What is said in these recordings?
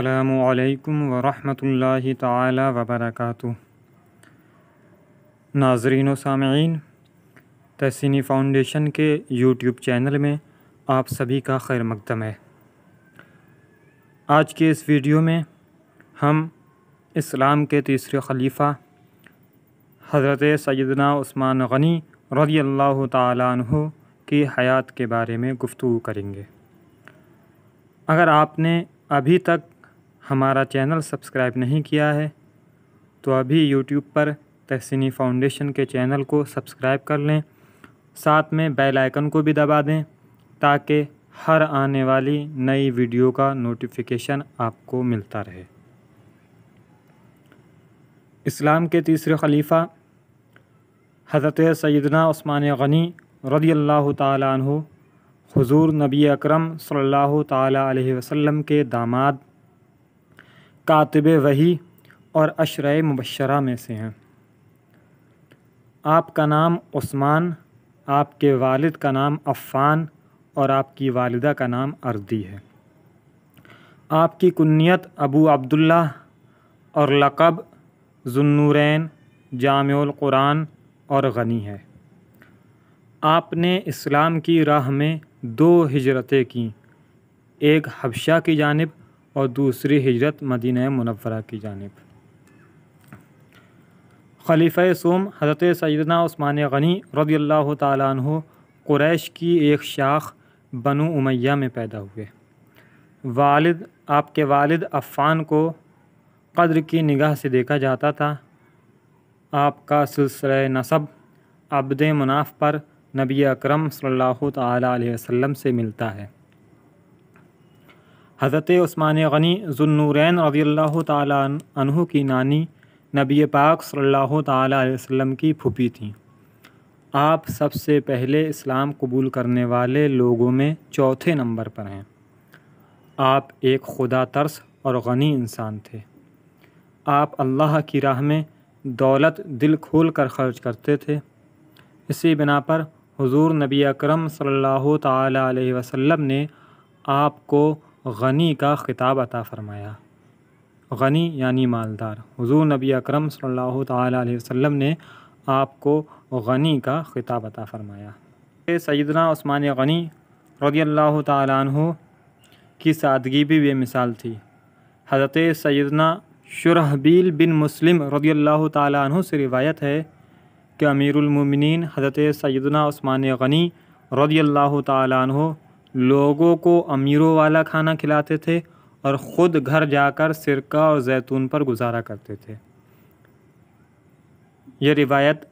अल्लाम वरहमतुल्लाहि ताला वबरकातु नाजरीन सामीन तहसीनी फ़ाउंडेशन के यूट्यूब चैनल में आप सभी का खैर मकदम है आज के इस वीडियो में हम इस्लाम के तीसरे खलीफ़ा हज़रत सैदना उस्मान गनी रजी अल्लाह तु की हयात के बारे में गुफ्तु करेंगे अगर आपने अभी तक हमारा चैनल सब्सक्राइब नहीं किया है तो अभी यूट्यूब पर तहसीनी फाउंडेशन के चैनल को सब्सक्राइब कर लें साथ में बेल आइकन को भी दबा दें ताकि हर आने वाली नई वीडियो का नोटिफिकेशन आपको मिलता रहे इस्लाम के तीसरे खलीफ़ा हज़रत सैदना स्मान गनी रदी अल्लाह तु हजूर नबी अक्रम सल्ला तसलम के दामाद कातब वही और अशर मुबशरा में से हैं आपका नाम उस्मान आपके वालिद का नाम अफ़ान और आपकी वालदा का नाम अर्दी है आपकी कुन्नीत अबू अब्दुल्ला और लकब जुन्नूरैन जामान और गनी है आपने इस्लाम की राह में दो हिजरतें की एक हबशा की जानब और दूसरी हिजरत मदीना मुनवरा की जानब खलीफ़ सोम हज़रत सैदना ओस्मान गनी रदी अल्लाह तु क्रैश की एक शाख बनु उमैया में पैदा हुए वालिद आपके वालिद अफ़ान को कद्र की निगाह से देखा जाता था आपका सिलसिला नसब अब्द मुनाफ पर नबी अक्रम सल्ला तसम से मिलता है हज़रत ओस्मान गनी जुन्नूरैन रजील्ला तु की नानी नबी पाक सल्लल्लाहु अलैहि वसल्लम की फूफी थीं आप सबसे पहले इस्लाम कबूल करने वाले लोगों में चौथे नंबर पर हैं आप एक खुदा तर्स और गनी इंसान थे आप अल्लाह की राह में दौलत दिल खोल कर खर्च करते थे इसी बिना पर हुजूर नबी अकरम सल्लल्लाहु अलैहि वसल्लम ने आपको गनी का ख़िताब अता फ़रमाया गनी यानी मालदार हुजूर नबी अकरम सल्लल्लाहु अलैहि वसल्लम ने आपको गनी का ख़िताब अता फ़रमाया सैदना उस्मान गनी रदी अल्लाह तु की सादगी भी बेमिसाल थी हज़रत सैदना शुरहबील बिन मुस्लिम रदी अल्लाह तु से रिवायत है कि अमीरमिन हज़रत सैदना उस्मान गनी रदी अल्लाह तु लोगों को अमीरों वाला खाना खिलाते थे और ख़ुद घर जाकर सिरका और जैतून पर गुजारा करते थे यह रिवायत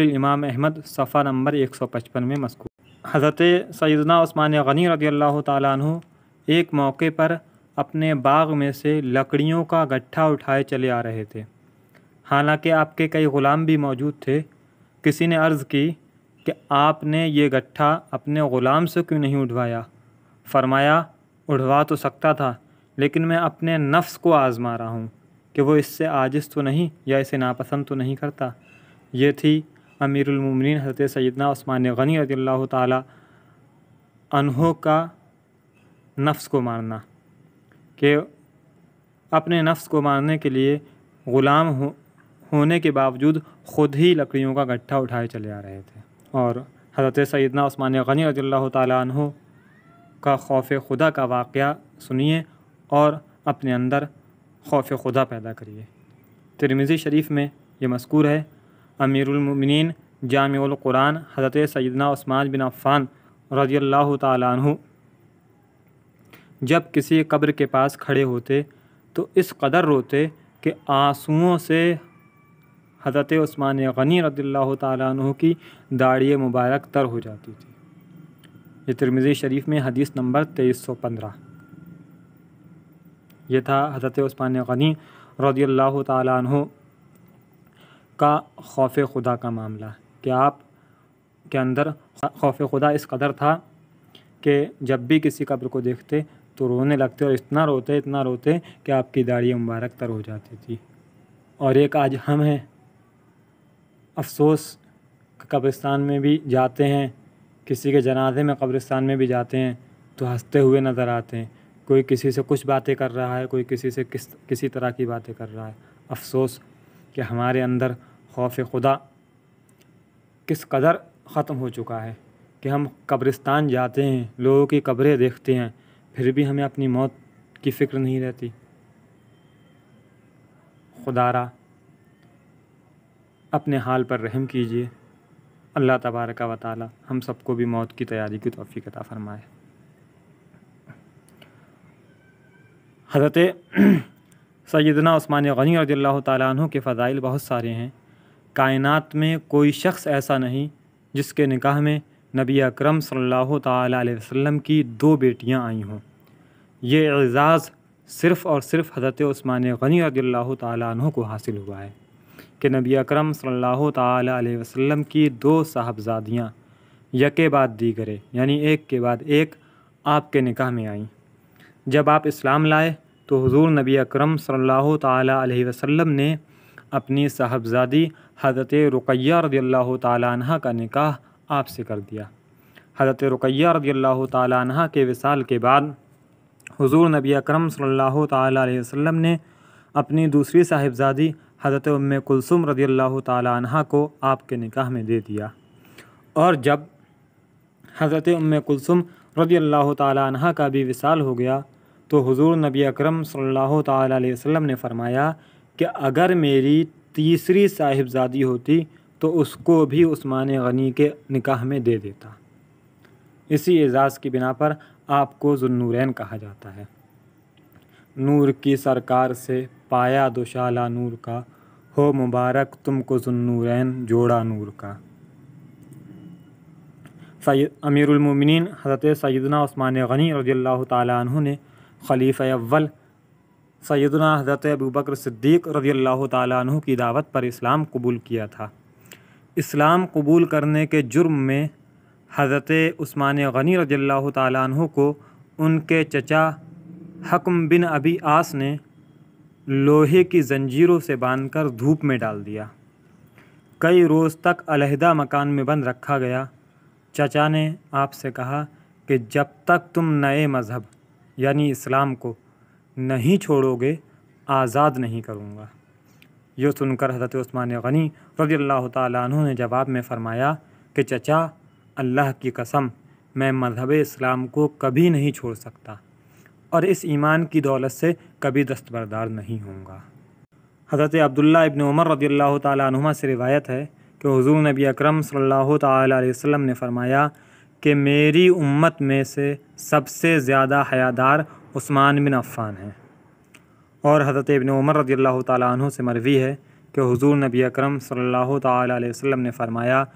इमाम अहमद सफ़ा नंबर 155 में मस्कूर हज़रत सैदना स्मान गनी रदी अल्लाह तु एक मौके पर अपने बाग में से लकड़ियों का गट्ठा उठाए चले आ रहे थे हालांकि आपके कई ग़ुलाम भी मौजूद थे किसी ने अर्ज़ की कि आपने ये गट्ठा अपने ग़ुलाम से क्यों नहीं उठवाया फरमाया उठवा तो सकता था लेकिन मैं अपने नफ्स को आज़मा रहा हूँ कि वो इससे आजिज़ तो नहीं या इसे नापसंद तो नहीं करता ये थी अमीरमिन हजरत सैदना उस्मान गनी रजी अल्लाह तहों का नफ्स को मारना कि अपने नफ्स को मारने के लिए ग़ुलाम हो, होने के बावजूद ख़ुद ही लकड़ियों का गट्ठा उठाए चले आ रहे थे और हज़रत सैदना ओस्मान गनी रजील्ला तु का खौफ खुदा का वाक़ सुनिए और अपने अंदर खौफ खुदा पैदा करिए तिरमिज़ी शरीफ में ये मस्कूर है अमीरमिन जामान हज़रत सैदना ओस्मान बिन अफ़ान रजी अल्लाह तु जब किसी कब्र के पास खड़े होते तो इस कदर रोते कि आंसुओं से हज़रत उस्मान गनी रदील्ला तु की दाढ़ी मुबारक तर हो जाती थी ये तिरमिज़ी शरीफ में हदीस नंबर तेईस सौ पंद्रह यह था हज़रत स्मान गनी रदील्ला तु का खौफ खुदा का मामला कि आप के अंदर खौफ खुदा इस कदर था कि जब भी किसी कब्र को देखते तो रोने लगते और इतना रोते इतना रोते कि आपकी दाढ़ी मुबारक तर हो जाती थी और एक आज हम हैं अफसोस कब्रिस्तान में भी जाते हैं किसी के जनाजे में कब्रिस्तान में भी जाते हैं तो हंसते हुए नज़र आते हैं कोई किसी से कुछ बातें कर रहा है कोई किसी से किस किसी तरह की बातें कर रहा है अफसोस कि हमारे अंदर खौफ खुदा किस कदर ख़त्म हो चुका है कि हम कब्रिस्तान जाते हैं लोगों की कब्रें देखते हैं फिर भी हमें अपनी मौत की फ़िक्र नहीं रहती खुदारा अपने हाल पर रहम कीजिए अल्लाह तबारक व ताली हम सबको भी मौत की तैयारी की तोफ़ी कता फ़रमाए हज़रत सैदना ओस्मान गनी और तु के फ़ज़ाइल बहुत सारे हैं कायनात में कोई शख्स ऐसा नहीं जिसके निकाह में नबी अकरम सल्लल्लाहु वसल्लम की दो बेटियां आई हों ये एजाज़ सिर्फ़ और सिर्फ़ हज़रत ओस्मान गनी और तु को हासिल हुआ है कि नबी अक्रम सल्लल्लाहु वसल्लम की दो साहबजादियाँ यके बाद दीगरे यानी एक के बाद एक आपके निकाह में आईं जब आप इस्लाम लाए तो हुजूर नबी अक्रम सल्लल्लाहु अलैहि वसल्लम ने अपनी साहबजादी हज़रत रुकैया रदी अल्लाह तह का निकाह आपसे कर दिया हज़रत रुकैया रदी अल्लाह तह के विसाल के बाद हुजूर नबी अक्रम सल्लल्लाहु अलैहि वसल्लम ने अपनी दूसरी साहिबजादी हज़रत उम कुलसुम रदी अल्लाह तह को आपके निकाह में दे दिया और जब हज़रत उम कुलसुम रदी अल्लाह तह का भी विसाल हो गया तो हुजूर नबी अकरम सल्लल्लाहु अलैहि वसल्लम ने फरमाया कि अगर मेरी तीसरी साहिबजादी होती तो उसको भी उस्मान गनी के निकाह में दे देता इसी एजाज़ की बिना पर आपको जुन्नूरैन कहा जाता है नूर की सरकार से पाया दुशाला नूर का हो मुबारक तुमको सुन्नूरैन जोड़ा नूर का सैद अमीरमिन हज़रत सैदना स्मान गनी रजील् तु ने खलीफ़ अव्वल सैदना हज़रत अबूबकर बकर सिद्दीक़ तु की दावत पर इस्लाम कबूल किया था इस्लाम कबूल करने के जुर्म में हज़रत स्मान गनी रजील्ला तु को उनके चचा हकम बिन अबी आस ने लोहे की जंजीरों से बांधकर धूप में डाल दिया कई रोज़ तक अलहदा मकान में बंद रखा गया चचा ने आपसे कहा कि जब तक तुम नए मज़हब यानी इस्लाम को नहीं छोड़ोगे आज़ाद नहीं करूँगा यह सुनकर हज़रत उस्मान गनी रज़ी अल्लाह तु ने जवाब में फ़रमाया कि चचा अल्लाह की कसम मैं मज़हब इस्लाम को कभी नहीं छोड़ सकता और इस ईमान की दौलत से कभी दस्तबरदार नहीं होंगे हज़रत अब्दुल्ला इबन उमर रदी अल्लाह तुमा से रिवायत है कि हजूर नबी अक्रम सल्लल्लाहु ने फरमाया कि मेरी उम्मत में से सबसे ज़्यादा हयादार उस्मान बिन अफ़ान हैं और हज़रत इबन उमर रदी अल्लाह तु से मरवी है कि हजूर नबी अक्रम सल्लल्लाहु ने फ़रमाया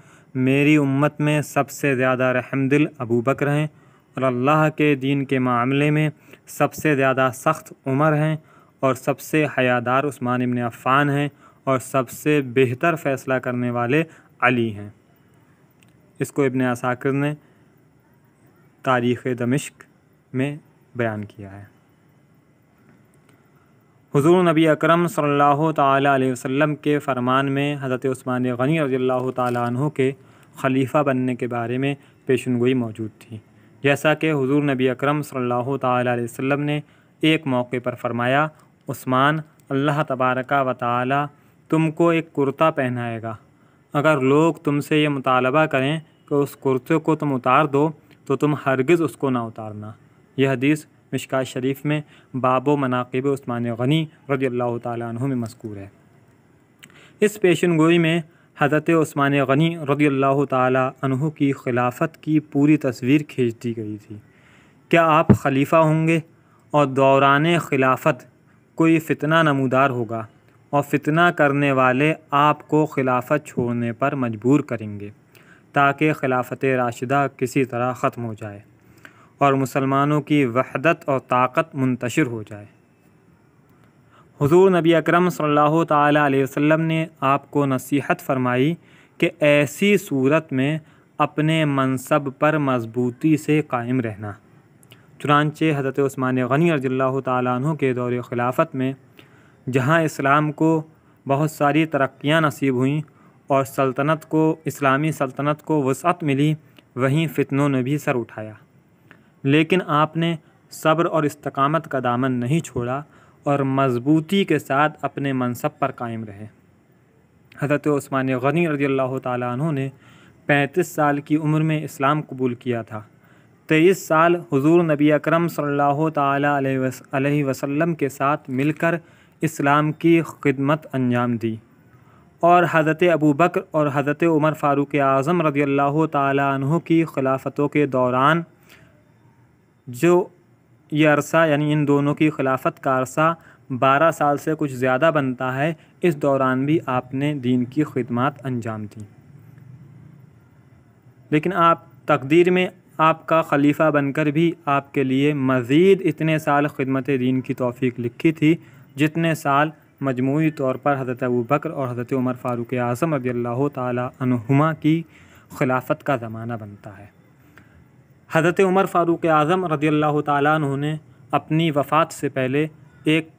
मेरी उम्मत में सबसे ज़्यादा रहमदिल अबू बकर हैं और अल्लाह के दीन के मामले में सबसे ज़्यादा सख्त उमर हैं और सबसे हयादार उस्मान इबन अफ़ान हैं और सबसे बेहतर फ़ैसला करने वाले अली हैं इसको इबन असाकर ने तारीख़ दमिश्क में बयान किया है हुजूर नबी अकरम सल्लल्लाहु अलैहि वसल्लम के फ़रमान में हज़रत उस्मान गनी रज़ी अल्लाह के ख़लीफ़ा बनने के बारे में पेशनगोई मौजूद थी जैसा कि हुजूर नबी अकरम सल्लल्लाहु अलैहि वसल्लम ने एक मौके पर फरमाया उस्मान अल्लाह तबारक व ताली तुमको एक कुर्ता पहनाएगा अगर लोग तुमसे ये मुतालबा करें कि उस कुर्ते को तुम उतार दो तो तुम हरगिज़ उसको ना उतारना यह हदीस मिशका शरीफ में बाबो मनाकब उस्मान गनी रजी अल्लाह तु में मस्कूर है इस पेशन गोई में हज़रत ओस्मान गनी रदी तहु की खिलाफत की पूरी तस्वीर खींच दी गई थी क्या आप खलीफा होंगे और दौरान खिलाफत कोई फितना नमूदार होगा और फितना करने वाले आपको खिलाफत छोड़ने पर मजबूर करेंगे ताकि खिलाफत राशिदा किसी तरह ख़त्म हो जाए और मुसलमानों की वहदत और ताकत मुंतशर हो जाए हुजूर नबी अकरम सल्लल्लाहु अलैहि वसल्लम ने आपको नसीहत फरमाई कि ऐसी सूरत में अपने मनसब पर मजबूती से कायम रहना चुनानचे हज़रत उस्मान गनी रजील्ला तु के दौर खिलाफत में जहाँ इस्लाम को बहुत सारी तरक्याँ नसीब हुईं और सल्तनत को इस्लामी सल्तनत को वसअत मिली वहीं फ़ितनों ने भी सर उठाया लेकिन आपने सब्र और इस्तकामत का दामन नहीं छोड़ा और मज़बूती के साथ अपने मनसब पर कायम रहे हज़रत ओस्मान गनी रजी अल्लाह तु ने पैंतीस साल की उम्र में इस्लाम कबूल किया था तेईस साल हुजूर नबी अकरम सल्लल्लाहु अलैहि वसल्लम के साथ मिलकर इस्लाम की खिदमत अंजाम दी और हज़रत अबू बकर और हज़रत उमर फ़ारूक आज़म रजी अल्लाह तु की खिलाफतों के दौरान जो ये अरसा यानी इन दोनों की खिलाफत का अरसा बारह साल से कुछ ज़्यादा बनता है इस दौरान भी आपने दीन की खिदमत अंजाम दी लेकिन आप तकदीर में आपका खलीफा बनकर भी आपके लिए मज़ीद इतने साल खिदमत दीन की तोफ़ी लिखी थी जितने साल मजमू तौर पर हज़रत अबू बकर और हज़रत उमर फ़ारूक आज़म रदी अल्लाह तुमा की खिलाफत का ज़माना बनता है हज़रत उमर फ़ारूक आज़म रज़ील्ला तु ने अपनी वफ़ात से पहले एक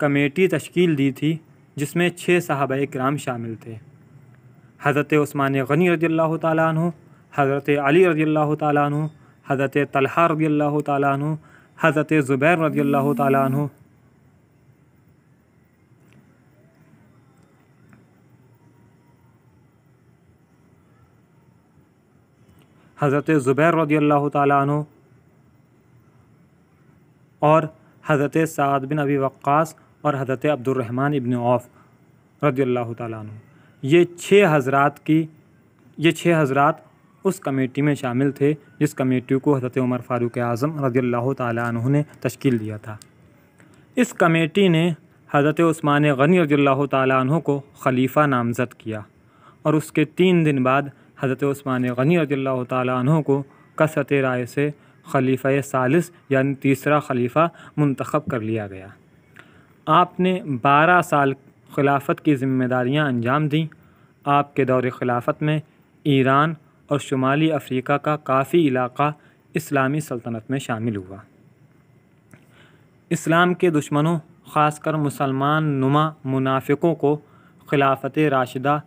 कमेटी तश्कील दी थी जिसमें छः साहब कराम शामिल थे हज़रत उस्मान गनी रज़ील्ला तु हज़रत अली रज़ील्ला तु हज़रत तलहा रज़ील्ला तु हज़रत ज़ुबैर रज़ील्ला तु हज़रत ज़ुबैर रदी अल्लाह तु और हज़रत साद बिन अबी वक्स और हज़रत अब्दुलरहमान इबन ओफ़ रदी अल्लाह तु ये छः हजरात की ये छः हजरा उस कमेटी में शामिल थे जिस कमेटी को हज़रत उमर फ़ारूक अजम रजी अल्लाह तु ने तश्कील दिया था इस कमेटी ने हज़रत उस्मान गनी रदी अल्लाह तु को खलीफ़ा नामज़द किया और उसके तीन दिन बाद हज़रत ऊस्मान गनी रजील्ला तु को कसरत राय से खलीफ़ सालस यानी तीसरा खलीफ़ा मंतखब कर लिया गया आपने बारह साल खिलाफत की जिम्मेदारियाँ अंजाम दीं आपके दौर खिलाफत में ईरान और शुमाली अफ्रीका का काफ़ी इलाका इस्लामी सल्तनत में शामिल हुआ इस्लाम के दुश्मनों खासकर मुसलमान नुमा मुनाफिकों को खिलाफत राशिदा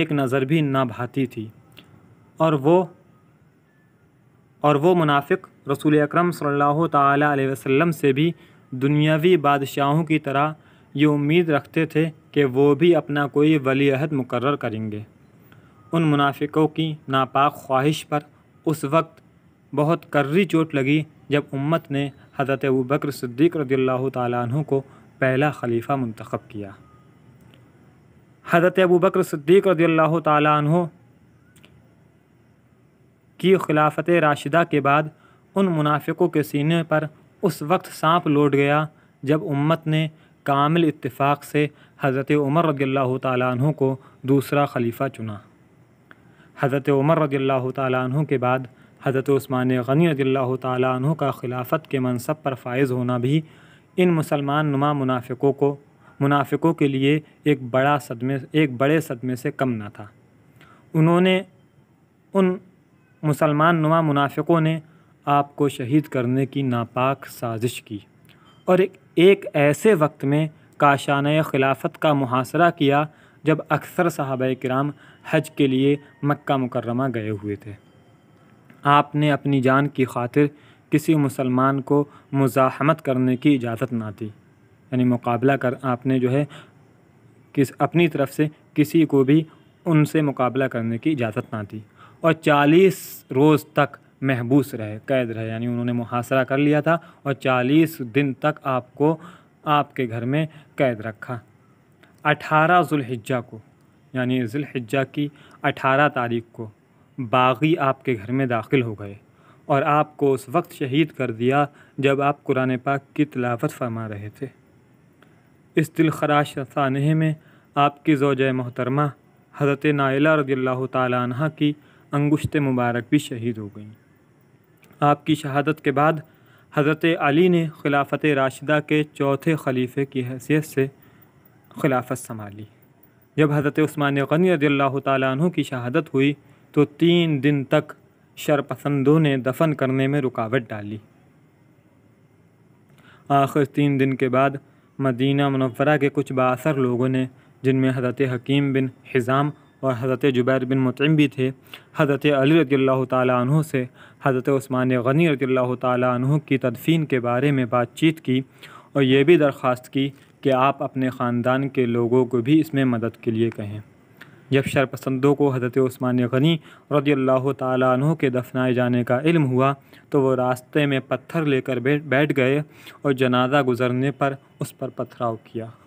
एक नज़र भी ना भाती थी और वो और वो मुनाफिक रसूल अकरम सल्लल्लाहु अलैहि वसल्लम से भी दुनियावी बादशाहों की तरह ये उम्मीद रखते थे कि वो भी अपना कोई वली अहद मुकर करेंगे उन मुनाफिकों की नापाक ख्वाहिश पर उस वक्त बहुत कर्री चोट लगी जब उम्मत ने हज़रत अबू बकर सिद्दीक रदील्ला तु को पहला खलीफ़ा मंतखब किया हज़रत अबू बकर सिद्दीक रदील्ला तु कि खिलाफत राशिदा के बाद उन मुनाफिकों के सीने पर उस वक्त सांप लौट गया जब उम्मत ने कामिल इत्तिफाक से हज़रत उमर रदील्ला तु को दूसरा खलीफा चुना हज़रत उमर रदील्ला तु के बाद हज़रत उस्मान गनी रदील्ला तु का खिलाफत के मनसब पर फायज़ होना भी इन मुसलमान नुमा मुनाफिकों को मुनाफिकों के लिए एक बड़ा सदमे एक बड़े सदमे से कम ना था उन्होंने उन मुसलमान नुमा मुनाफिकों ने आपको शहीद करने की नापाक साजिश की और एक, एक ऐसे वक्त में काशान खिलाफत का मुहासरा किया जब अक्सर साहब कराम हज के लिए मक्का मुकर्रमा गए हुए थे आपने अपनी जान की खातिर किसी मुसलमान को मुजाहमत करने की इजाज़त ना दी यानी मुकाबला कर आपने जो है किस अपनी तरफ से किसी को भी उनसे मुकाबला करने की इजाज़त ना दी और चालीस रोज़ तक महबूस रहे कैद रहे यानी उन्होंने मुहासरा कर लिया था और चालीस दिन तक आपको आपके घर में कैद रखा अठारह जुल्हिज्जा को यानी जुल्हिज्जा की अठारह तारीख को बागी आपके घर में दाखिल हो गए और आपको उस वक्त शहीद कर दिया जब आप कुरान पाक की तलावत फरमा रहे थे इस दिलखराश सानहे में आपकी जोज मोहतरमा हज़रत नाइला रज़ी अल्लाह तह की अंगुश्त मुबारक भी शहीद हो गई आपकी शहादत के बाद हज़रत अली ने खिलाफत राशिदा के चौथे खलीफे की हैसियत से खिलाफत संभाली जब हज़रत ऊस्मान गनी तु की शहादत हुई तो तीन दिन तक शरपसंदों ने दफन करने में रुकावट डाली आखिर तीन दिन के बाद मदीना मनवरा के कुछ बासर लोगों ने जिनमें हजरत हकीम बिन हिज़ाम और हज़रत जुबैर बिन मतम भी थे हज़रत अली रदील्ला तु से हज़रत ओस्मान गनी रदील्ला तु की तदफीन के बारे में बातचीत की और यह भी दरख्वास्त की कि आप अपने ख़ानदान के लोगों को भी इसमें मदद के लिए कहें जब शरपसंदों को हज़रत ओस्मान गनी रदी अल्लाह तु के दफनाए जाने का इल्म हुआ तो वो रास्ते में पत्थर लेकर बैठ गए और जनाजा गुजरने पर उस पर पथराव किया